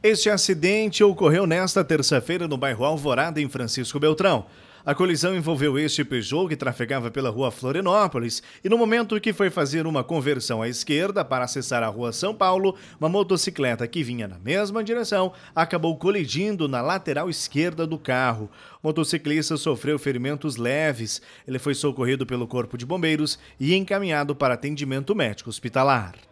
Este acidente ocorreu nesta terça-feira no bairro Alvorada, em Francisco Beltrão. A colisão envolveu este Peugeot que trafegava pela rua Florianópolis e no momento que foi fazer uma conversão à esquerda para acessar a rua São Paulo, uma motocicleta que vinha na mesma direção acabou colidindo na lateral esquerda do carro. O motociclista sofreu ferimentos leves. Ele foi socorrido pelo Corpo de Bombeiros e encaminhado para atendimento médico hospitalar.